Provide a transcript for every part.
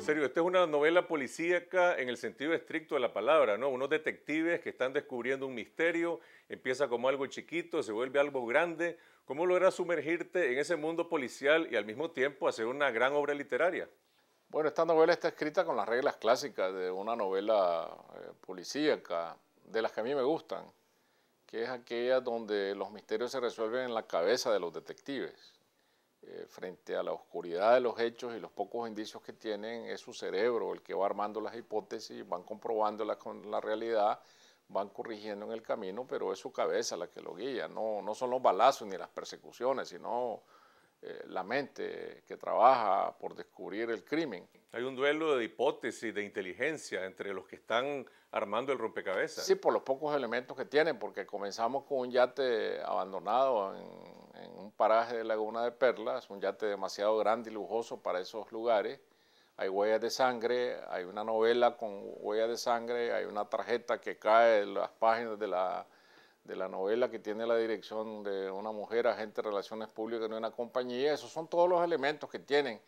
serio, esta es una novela policíaca en el sentido estricto de la palabra, ¿no? Unos detectives que están descubriendo un misterio, empieza como algo chiquito, se vuelve algo grande. ¿Cómo logras sumergirte en ese mundo policial y al mismo tiempo hacer una gran obra literaria? Bueno, esta novela está escrita con las reglas clásicas de una novela eh, policíaca, de las que a mí me gustan que es aquella donde los misterios se resuelven en la cabeza de los detectives. Eh, frente a la oscuridad de los hechos y los pocos indicios que tienen, es su cerebro el que va armando las hipótesis, van comprobándolas con la realidad, van corrigiendo en el camino, pero es su cabeza la que lo guía. No, no son los balazos ni las persecuciones, sino eh, la mente que trabaja por descubrir el crimen. Hay un duelo de hipótesis, de inteligencia entre los que están armando el rompecabezas. Sí, por los pocos elementos que tienen, porque comenzamos con un yate abandonado en, en un paraje de Laguna de Perlas, un yate demasiado grande y lujoso para esos lugares hay huellas de sangre, hay una novela con huellas de sangre, hay una tarjeta que cae en las páginas de la de la novela que tiene la dirección de una mujer, agente de relaciones públicas en una compañía, esos son todos los elementos que tienen.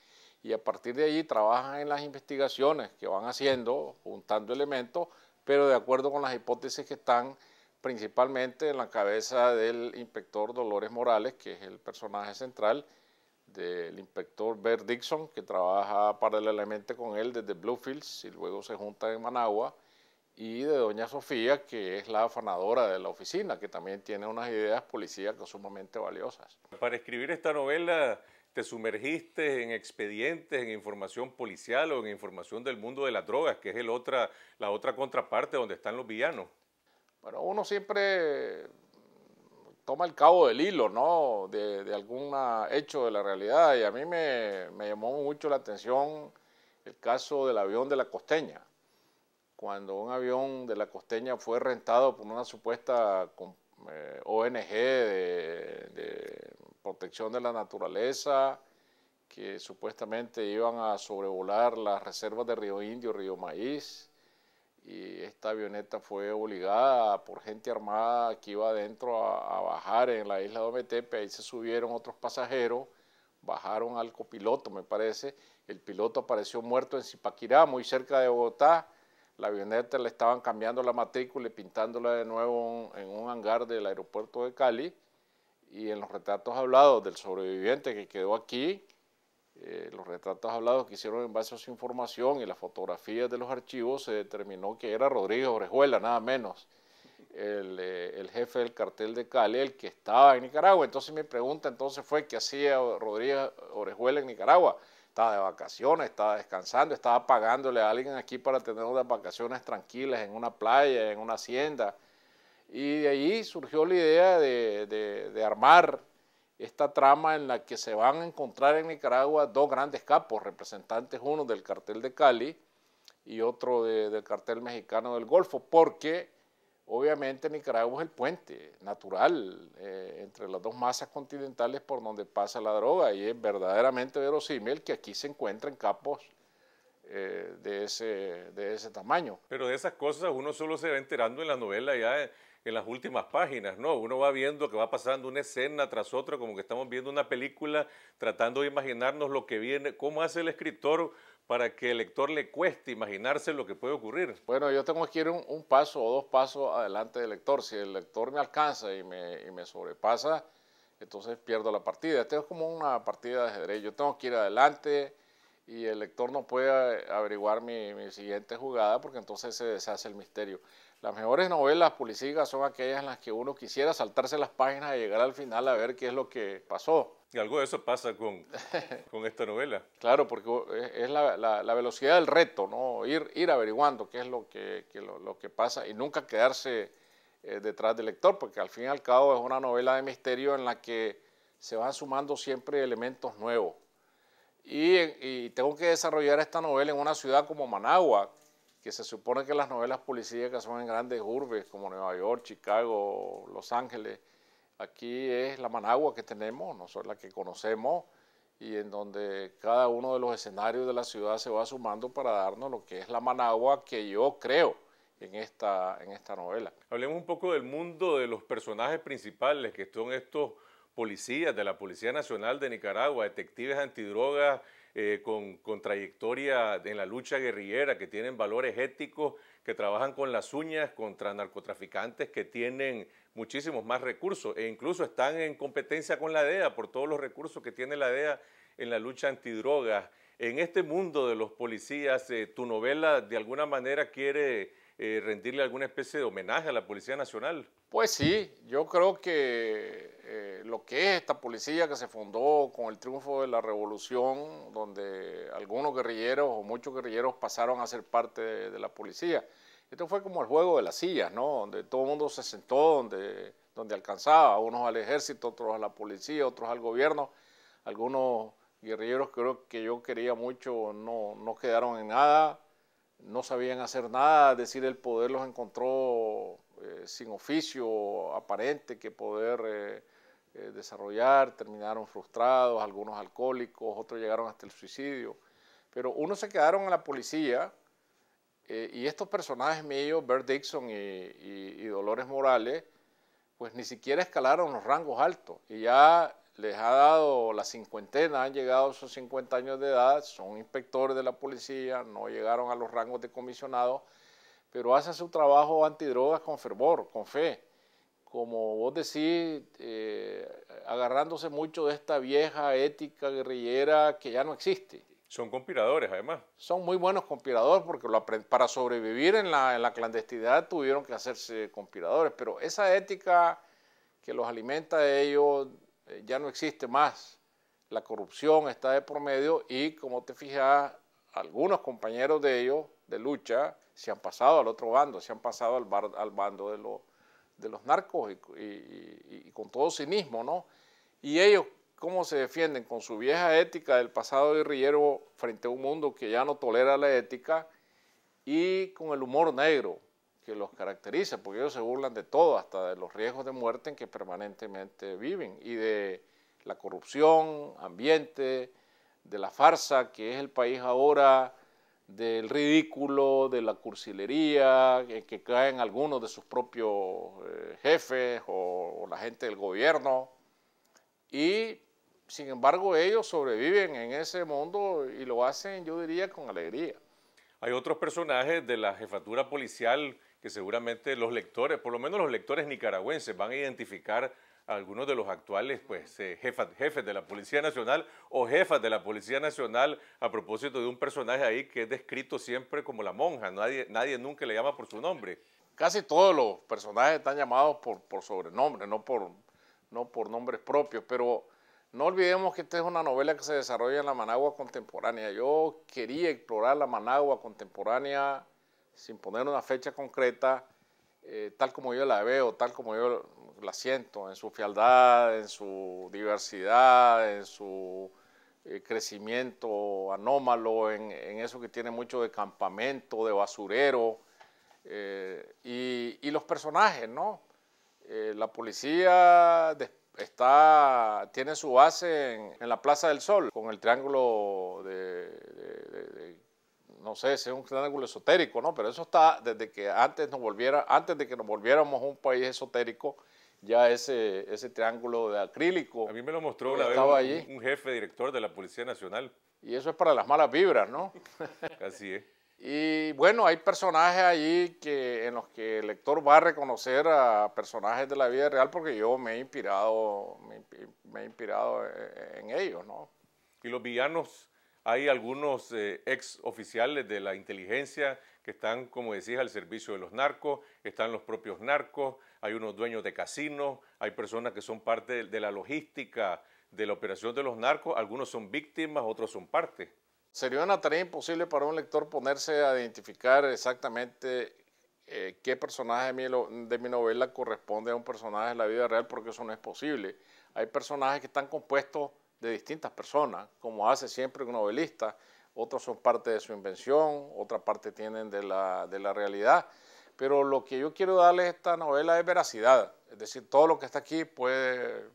Y a partir de ahí trabajan en las investigaciones que van haciendo, juntando elementos, pero de acuerdo con las hipótesis que están principalmente en la cabeza del inspector Dolores Morales, que es el personaje central, del inspector Bert Dixon, que trabaja paralelamente con él desde Bluefields y luego se junta en Managua y de doña Sofía, que es la afanadora de la oficina, que también tiene unas ideas policíacas sumamente valiosas. Para escribir esta novela, ¿te sumergiste en expedientes, en información policial o en información del mundo de las drogas, que es el otra, la otra contraparte donde están los villanos? Bueno, uno siempre toma el cabo del hilo, ¿no? De, algún hecho de la realidad. Y a mí me llamó mucho la atención el caso del avión de la costeña cuando un avión de la costeña fue rentado por una supuesta ONG eh, de, protección de la naturaleza, que supuestamente iban a sobrevolar las reservas de Río Indio, Río Maíz, y esta avioneta fue obligada por gente armada que iba adentro a, bajar en la isla de Ometepe, ahí se subieron otros pasajeros, bajaron al copiloto, me parece, el piloto apareció muerto en Zipaquirá, muy cerca de Bogotá, la avioneta le estaban cambiando la matrícula y pintándola de nuevo en un hangar del aeropuerto de Cali. Y en los retratos hablados del sobreviviente que quedó aquí, eh, los retratos hablados que hicieron en base a su información y las fotografías de los archivos, se determinó que era Rodríguez Orejuela, nada menos, eh, el, jefe del cartel de Cali, el que estaba en Nicaragua. Entonces mi pregunta entonces fue, ¿qué hacía Rodríguez Orejuela en Nicaragua? estaba de vacaciones, estaba descansando, estaba pagándole a alguien aquí para tener unas vacaciones tranquilas en una playa, en una hacienda. Y de ahí surgió la idea de, armar esta trama en la que se van a encontrar en Nicaragua dos grandes capos, representantes uno del cartel de Cali y otro del cartel mexicano del Golfo, porque Obviamente Nicaragua es el puente natural eh, entre las dos masas continentales por donde pasa la droga y es verdaderamente verosímil que aquí se encuentren capos eh, de, ese, de ese tamaño. Pero de esas cosas uno solo se va enterando en la novela ya en, en las últimas páginas, ¿no? Uno va viendo que va pasando una escena tras otra, como que estamos viendo una película tratando de imaginarnos lo que viene, cómo hace el escritor para que el lector le cueste imaginarse lo que puede ocurrir. Bueno, yo tengo que ir un, paso o dos pasos adelante del lector. Si el lector me alcanza y me, sobrepasa, entonces pierdo la partida. Esto es como una partida de ajedrez. Yo tengo que ir adelante y el lector no puede averiguar mi siguiente jugada porque entonces se deshace el misterio. Las mejores novelas policíacas son aquellas en las que uno quisiera saltarse las páginas y llegar al final a ver qué es lo que pasó. Y algo de eso pasa con, esta novela. Claro, porque es la, velocidad del reto, ¿no? Ir, ir averiguando qué es lo que, lo, que pasa y nunca quedarse eh, detrás del lector, porque al fin y al cabo es una novela de misterio en la que se van sumando siempre elementos nuevos. Y, y tengo que desarrollar esta novela en una ciudad como Managua, que se supone que las novelas policíacas son en grandes urbes como Nueva York, Chicago, Los Ángeles. Aquí es la Managua que tenemos, nosotros la que conocemos y en donde cada uno de los escenarios de la ciudad se va sumando para darnos lo que es la Managua que yo creo en esta, en esta novela. Hablemos un poco del mundo de los personajes principales, que son estos policías de la Policía Nacional de Nicaragua, detectives antidrogas eh, con, trayectoria en la lucha guerrillera, que tienen valores éticos, que trabajan con las uñas contra narcotraficantes, que tienen muchísimos más recursos e incluso están en competencia con la DEA por todos los recursos que tiene la DEA en la lucha antidrogas. En este mundo de los policías, eh, tu novela de alguna manera quiere eh, rendirle alguna especie de homenaje a la Policía Nacional. Pues sí, yo creo que eh, lo que es esta policía que se fundó con el triunfo de la revolución, donde algunos guerrilleros o muchos guerrilleros pasaron a ser parte de, la policía. Esto fue como el juego de las sillas, ¿no? Donde todo el mundo se sentó, donde, donde alcanzaba, unos al ejército, otros a la policía, otros al gobierno, algunos guerrilleros creo que yo quería mucho no, no quedaron en nada, no sabían hacer nada, es decir, el poder los encontró eh, sin oficio aparente que poder eh, eh, desarrollar, terminaron frustrados, algunos alcohólicos, otros llegaron hasta el suicidio, pero unos se quedaron en la policía y estos personajes míos, Bert Dixon y, y Dolores Morales, pues ni siquiera escalaron los rangos altos y ya les ha dado la cincuentena, han llegado a sus 50 años de edad, son inspectores de la policía, no llegaron a los rangos de comisionado, pero hacen su trabajo antidrogas con fervor, con fe. Como vos decís, eh, agarrándose mucho de esta vieja ética guerrillera que ya no existe. Son conspiradores, además. Son muy buenos conspiradores porque lo para sobrevivir en la, la clandestinidad tuvieron que hacerse conspiradores, pero esa ética que los alimenta a ellos eh, ya no existe más. La corrupción está de promedio y, como te fijas, algunos compañeros de ellos de lucha se han pasado al otro bando, se han pasado al, bando de, los narcos y, con todo cinismo, ¿no? Y ellos, ¿cómo se defienden? Con su vieja ética del pasado guerrillero frente a un mundo que ya no tolera la ética y con el humor negro, que los caracteriza, porque ellos se burlan de todo, hasta de los riesgos de muerte en que permanentemente viven y de la corrupción, ambiente, de la farsa que es el país ahora, del ridículo, de la cursilería, en eh, que caen algunos de sus propios eh, jefes o, o la gente del gobierno. Y sin embargo ellos sobreviven en ese mundo y lo hacen, yo diría, con alegría. Hay otros personajes de la jefatura policial que seguramente los lectores, por lo menos los lectores nicaragüenses, van a identificar a algunos de los actuales pues, eh, jefes de la Policía Nacional o jefas de la Policía Nacional a propósito de un personaje ahí que es descrito siempre como la monja, nadie, nadie nunca le llama por su nombre. Casi todos los personajes están llamados por, por sobrenombre, no por, no por nombres propios, pero no olvidemos que esta es una novela que se desarrolla en la Managua contemporánea. Yo quería explorar la Managua contemporánea sin poner una fecha concreta, eh, tal como yo la veo, tal como yo la siento, en su fialdad, en su diversidad, en su eh, crecimiento anómalo, en, eso que tiene mucho de campamento, de basurero, eh, y, los personajes, ¿no? la policía tiene su base en, la Plaza del Sol, con el triángulo de no sé, es un triángulo esotérico, ¿no? Pero eso está desde que antes nos volviera, antes de que nos volviéramos un país esotérico, ya ese, ese triángulo de acrílico. A mí me lo mostró una vez un, jefe director de la Policía Nacional. Y eso es para las malas vibras, ¿no? Así es. Y bueno, hay personajes allí que, en los que el lector va a reconocer a personajes de la vida real porque yo me he inspirado, me he inspirado eh, en ellos, ¿no? ¿Y los villanos hay algunos eh, ex oficiales de la inteligencia que están, como decís, al servicio de los narcos, están los propios narcos, hay unos dueños de casinos, hay personas que son parte de, la logística de la operación de los narcos, algunos son víctimas, otros son parte. Sería una tarea imposible para un lector ponerse a identificar exactamente eh, qué personaje de de mi, novela corresponde a un personaje de la vida real, porque eso no es posible. Hay personajes que están compuestos de distintas personas, como hace siempre un novelista. Otros son parte de su invención, otra parte tienen de la, realidad. Pero lo que yo quiero darles a esta novela es veracidad. Es decir, todo lo que está aquí puede,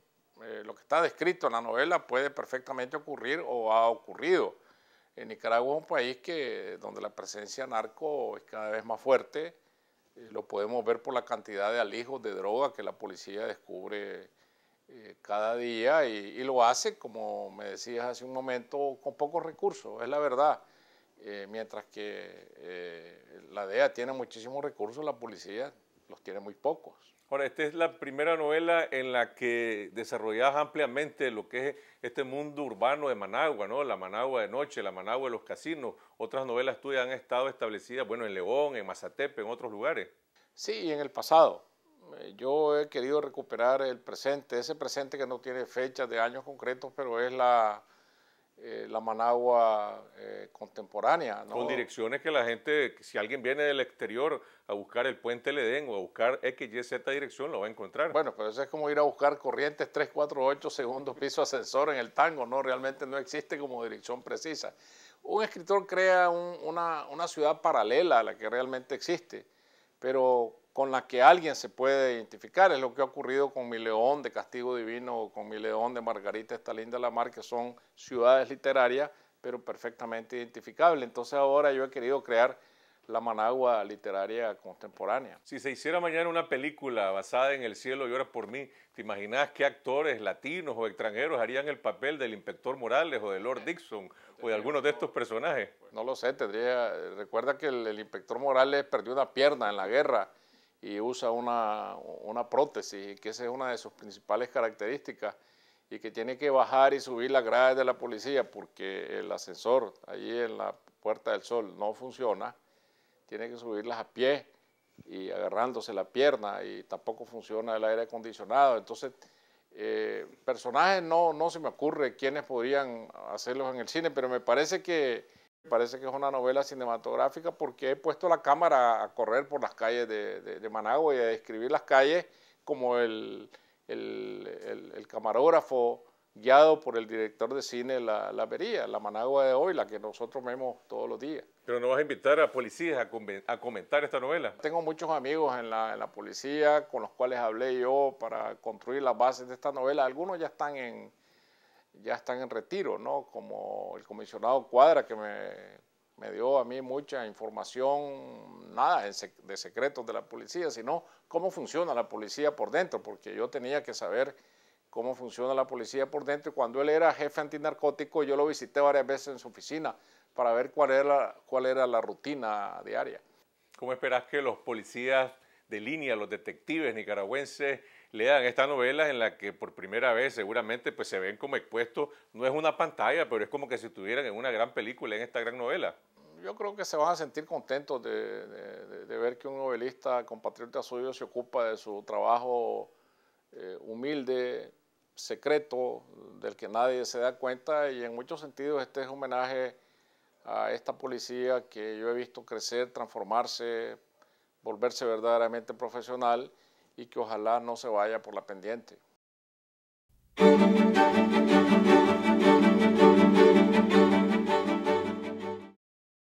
eh, lo que está descrito en la novela puede perfectamente ocurrir o ha ocurrido. En eh, Nicaragua es un país que, donde la presencia narco es cada vez más fuerte. Eh, lo podemos ver por la cantidad de alijos de droga que la policía descubre eh, cada día y, lo hace, como me decías hace un momento, con pocos recursos, es la verdad. Eh, mientras que eh, la DEA tiene muchísimos recursos, la policía los tiene muy pocos. Ahora, esta es la primera novela en la que desarrollas ampliamente lo que es este mundo urbano de Managua, ¿no? La Managua de noche, la Managua de los casinos. Otras novelas tuyas han estado establecidas, bueno, en León, en Mazatepe, en otros lugares. Sí, y en el pasado. Eh, yo he querido recuperar el presente, ese presente que no tiene fechas de años concretos, pero es la, eh, Managua eh, contemporánea. Con direcciones que la gente, si alguien viene del exterior a buscar el puente Ledén o a buscar XYZ dirección, lo va a encontrar. Bueno, pero eso es como ir a buscar corrientes 348, segundo piso, ascensor en el tango, ¿no? Realmente no existe como dirección precisa. Un escritor crea una, una ciudad paralela a la que realmente existe, pero con la que alguien se puede identificar. Es lo que ha ocurrido con mi León de Castigo Divino o con mi León de Margarita Estalín de la Mar, que son ciudades literarias, pero perfectamente identificables. Entonces ahora yo he querido crear la Managua literaria contemporánea. Si se hiciera mañana una película basada en El cielo y ahora por mí, ¿te imaginas qué actores latinos o extranjeros harían el papel del inspector Morales o de Lord eh, Dixon o de algunos de estos personajes? No lo sé, tendría, recuerda que el inspector Morales perdió una pierna en la guerra y usa una, una prótesis, que esa es una de sus principales características, y que tiene que bajar y subir las gradas de la policía porque el ascensor allí en la Puerta del Sol no funciona, tiene que subirlas a pie y agarrándose la pierna y tampoco funciona el aire acondicionado. Entonces, eh, personajes no, no se me ocurre quiénes podrían hacerlos en el cine, pero me parece que Parece que es una novela cinematográfica porque he puesto la cámara a correr por las calles de, Managua y a describir las calles como el, el, camarógrafo guiado por el director de cine La, Vería, la Managua de hoy, la que nosotros vemos todos los días. Pero no vas a invitar a policías a, comentar esta novela. Tengo muchos amigos en la, en la, policía con los cuales hablé yo para construir las bases de esta novela. Algunos ya están en, ya están en retiro, ¿no? Como el comisionado Cuadra, que me, dio a mí mucha información, nada de secretos de la policía, sino cómo funciona la policía por dentro, porque yo tenía que saber cómo funciona la policía por dentro. Y cuando él era jefe antinarcótico, yo lo visité varias veces en su oficina para ver cuál era, cuál era la rutina diaria. ¿Cómo esperas que los policías de línea, los detectives nicaragüenses, lean esta novela en la que por primera vez seguramente pues se ven como expuestos, no es una pantalla, pero es como que si estuvieran en una gran película, en esta gran novela. Yo creo que se van a sentir contentos de, de, ver que un novelista compatriota suyo se ocupa de su trabajo eh, humilde, secreto, del que nadie se da cuenta y en muchos sentidos este es un homenaje a esta policía que yo he visto crecer, transformarse, volverse verdaderamente profesional y que ojalá no se vaya por la pendiente.